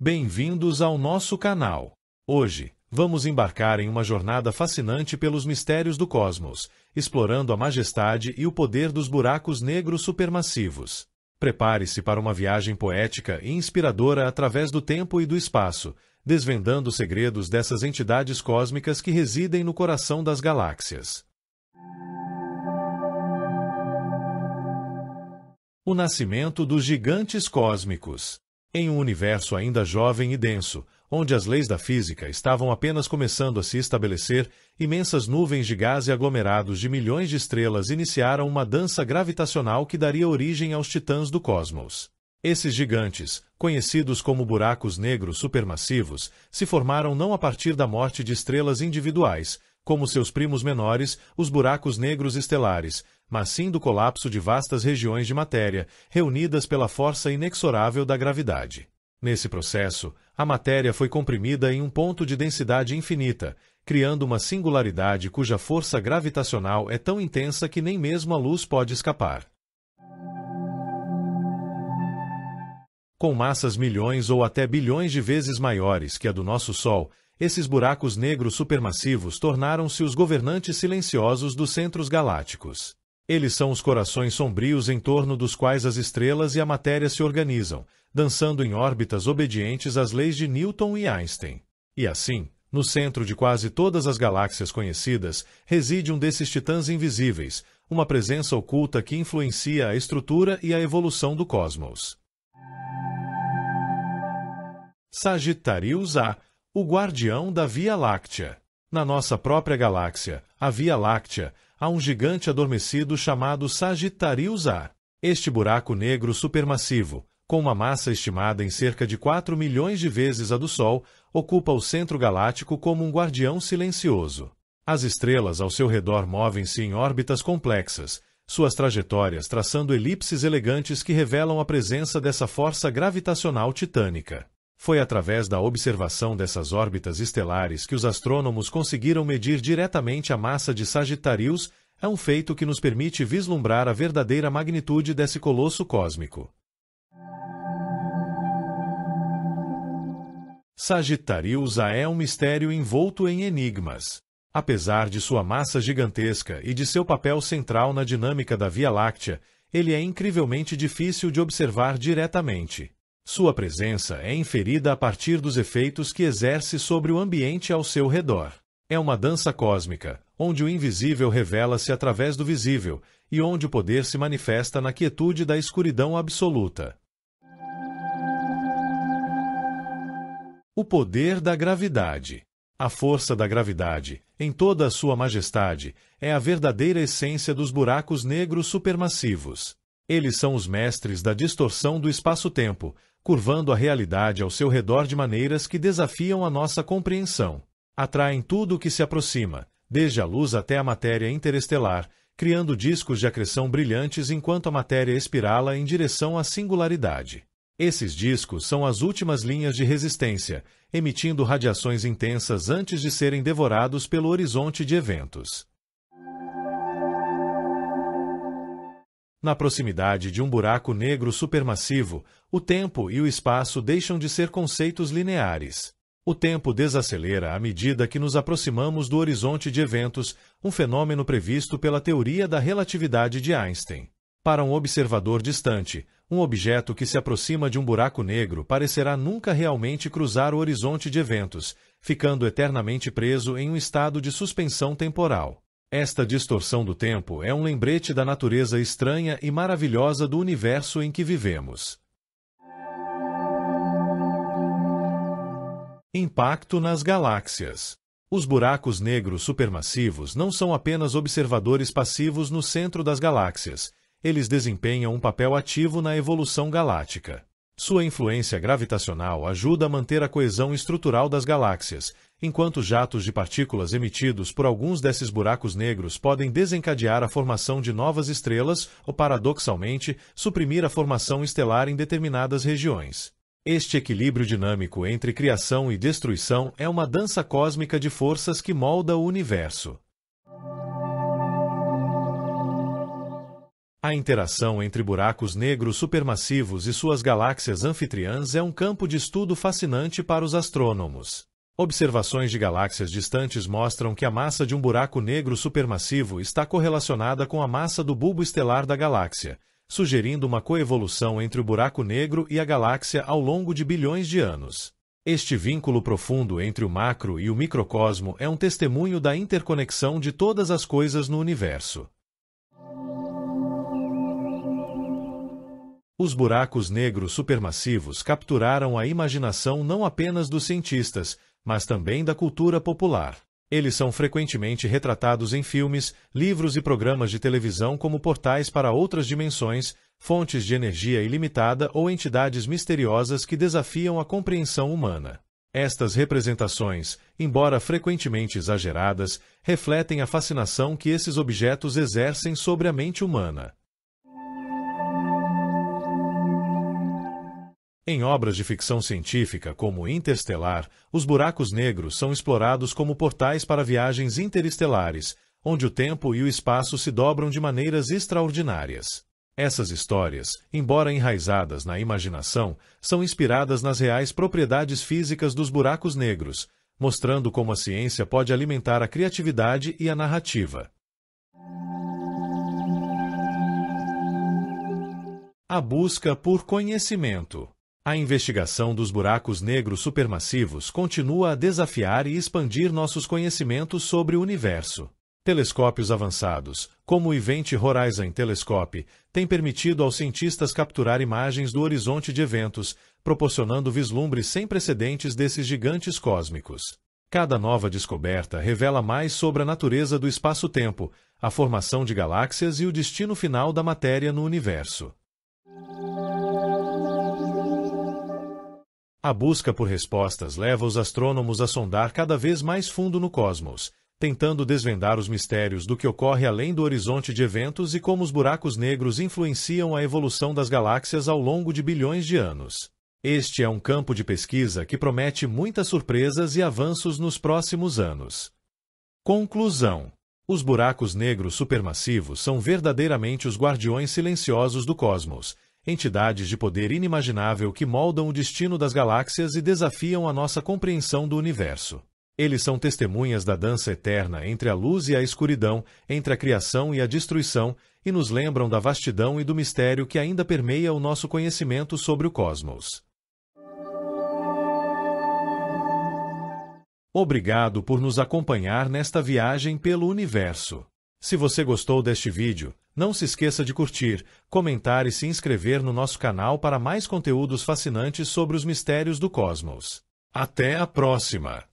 Bem-vindos ao nosso canal. Hoje, vamos embarcar em uma jornada fascinante pelos mistérios do cosmos, explorando a majestade e o poder dos buracos negros supermassivos. Prepare-se para uma viagem poética e inspiradora através do tempo e do espaço, desvendando segredos dessas entidades cósmicas que residem no coração das galáxias. O nascimento dos gigantes cósmicos. Em um universo ainda jovem e denso, onde as leis da física estavam apenas começando a se estabelecer, imensas nuvens de gás e aglomerados de milhões de estrelas iniciaram uma dança gravitacional que daria origem aos titãs do cosmos. Esses gigantes, conhecidos como buracos negros supermassivos, se formaram não a partir da morte de estrelas individuais, como seus primos menores, os buracos negros estelares, mas sim do colapso de vastas regiões de matéria, reunidas pela força inexorável da gravidade. Nesse processo, a matéria foi comprimida em um ponto de densidade infinita, criando uma singularidade cuja força gravitacional é tão intensa que nem mesmo a luz pode escapar. Com massas milhões ou até bilhões de vezes maiores que a do nosso Sol, esses buracos negros supermassivos tornaram-se os governantes silenciosos dos centros galácticos. Eles são os corações sombrios em torno dos quais as estrelas e a matéria se organizam, dançando em órbitas obedientes às leis de Newton e Einstein. E assim, no centro de quase todas as galáxias conhecidas, reside um desses titãs invisíveis, uma presença oculta que influencia a estrutura e a evolução do cosmos. Sagittarius A, o guardião da Via Láctea. Na nossa própria galáxia, a Via Láctea, há um gigante adormecido chamado Sagittarius-A. Este buraco negro supermassivo, com uma massa estimada em cerca de 4 milhões de vezes a do Sol, ocupa o centro galáctico como um guardião silencioso. As estrelas ao seu redor movem-se em órbitas complexas, suas trajetórias traçando elipses elegantes que revelam a presença dessa força gravitacional titânica. Foi através da observação dessas órbitas estelares que os astrônomos conseguiram medir diretamente a massa de Sagitarius, é um feito que nos permite vislumbrar a verdadeira magnitude desse colosso cósmico. Sagitarius A é um mistério envolto em enigmas. Apesar de sua massa gigantesca e de seu papel central na dinâmica da Via Láctea, ele é incrivelmente difícil de observar diretamente. Sua presença é inferida a partir dos efeitos que exerce sobre o ambiente ao seu redor. É uma dança cósmica, onde o invisível revela-se através do visível e onde o poder se manifesta na quietude da escuridão absoluta. O poder da gravidade. A força da gravidade, em toda a sua majestade, é a verdadeira essência dos buracos negros supermassivos. Eles são os mestres da distorção do espaço-tempo, curvando a realidade ao seu redor de maneiras que desafiam a nossa compreensão. Atraem tudo o que se aproxima, desde a luz até a matéria interestelar, criando discos de acreção brilhantes enquanto a matéria espirala em direção à singularidade. Esses discos são as últimas linhas de resistência, emitindo radiações intensas antes de serem devorados pelo horizonte de eventos. Na proximidade de um buraco negro supermassivo, o tempo e o espaço deixam de ser conceitos lineares. O tempo desacelera à medida que nos aproximamos do horizonte de eventos, um fenômeno previsto pela teoria da relatividade de Einstein. Para um observador distante, um objeto que se aproxima de um buraco negro parecerá nunca realmente cruzar o horizonte de eventos, ficando eternamente preso em um estado de suspensão temporal. Esta distorção do tempo é um lembrete da natureza estranha e maravilhosa do universo em que vivemos. Impacto nas galáxias. Os buracos negros supermassivos não são apenas observadores passivos no centro das galáxias, eles desempenham um papel ativo na evolução galáctica. Sua influência gravitacional ajuda a manter a coesão estrutural das galáxias, enquanto jatos de partículas emitidos por alguns desses buracos negros podem desencadear a formação de novas estrelas ou, paradoxalmente, suprimir a formação estelar em determinadas regiões. Este equilíbrio dinâmico entre criação e destruição é uma dança cósmica de forças que molda o universo. A interação entre buracos negros supermassivos e suas galáxias anfitriãs é um campo de estudo fascinante para os astrônomos. Observações de galáxias distantes mostram que a massa de um buraco negro supermassivo está correlacionada com a massa do bulbo estelar da galáxia, sugerindo uma coevolução entre o buraco negro e a galáxia ao longo de bilhões de anos. Este vínculo profundo entre o macro e o microcosmo é um testemunho da interconexão de todas as coisas no universo. Os buracos negros supermassivos capturaram a imaginação não apenas dos cientistas, mas também da cultura popular. Eles são frequentemente retratados em filmes, livros e programas de televisão como portais para outras dimensões, fontes de energia ilimitada ou entidades misteriosas que desafiam a compreensão humana. Estas representações, embora frequentemente exageradas, refletem a fascinação que esses objetos exercem sobre a mente humana. Em obras de ficção científica como *Interstellar*, os buracos negros são explorados como portais para viagens interestelares, onde o tempo e o espaço se dobram de maneiras extraordinárias. Essas histórias, embora enraizadas na imaginação, são inspiradas nas reais propriedades físicas dos buracos negros, mostrando como a ciência pode alimentar a criatividade e a narrativa. A busca por conhecimento. A investigação dos buracos negros supermassivos continua a desafiar e expandir nossos conhecimentos sobre o universo. Telescópios avançados, como o Event Horizon Telescope, têm permitido aos cientistas capturar imagens do horizonte de eventos, proporcionando vislumbres sem precedentes desses gigantes cósmicos. Cada nova descoberta revela mais sobre a natureza do espaço-tempo, a formação de galáxias e o destino final da matéria no universo. A busca por respostas leva os astrônomos a sondar cada vez mais fundo no cosmos, tentando desvendar os mistérios do que ocorre além do horizonte de eventos e como os buracos negros influenciam a evolução das galáxias ao longo de bilhões de anos. Este é um campo de pesquisa que promete muitas surpresas e avanços nos próximos anos. Conclusão: Os buracos negros supermassivos são verdadeiramente os guardiões silenciosos do cosmos entidades de poder inimaginável que moldam o destino das galáxias e desafiam a nossa compreensão do universo. Eles são testemunhas da dança eterna entre a luz e a escuridão, entre a criação e a destruição, e nos lembram da vastidão e do mistério que ainda permeia o nosso conhecimento sobre o cosmos. Obrigado por nos acompanhar nesta viagem pelo universo. Se você gostou deste vídeo, não se esqueça de curtir, comentar e se inscrever no nosso canal para mais conteúdos fascinantes sobre os mistérios do cosmos. Até a próxima!